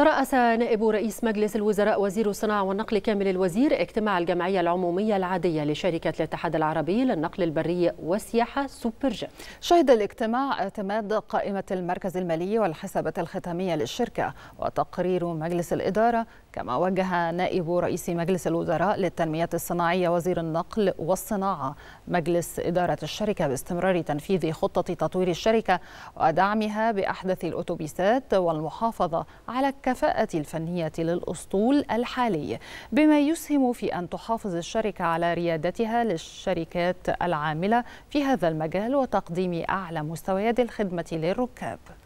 ترأس نائب رئيس مجلس الوزراء وزير الصناعة والنقل كامل الوزير اجتماع الجمعية العمومية العادية لشركة الاتحاد العربي للنقل البري والسياحة سوبرجا شهد الاجتماع اعتماد قائمة المركز المالي والحسابات الختامية للشركة وتقرير مجلس الإدارة كما وجه نائب رئيس مجلس الوزراء للتنمية الصناعية وزير النقل والصناعة مجلس إدارة الشركة باستمرار تنفيذ خطة تطوير الشركة ودعمها بأحدث الأتوبيسات والمحافظة على الكفاءة الفنية للأسطول الحالي بما يسهم في أن تحافظ الشركة على ريادتها للشركات العاملة في هذا المجال وتقديم أعلى مستويات الخدمة للركاب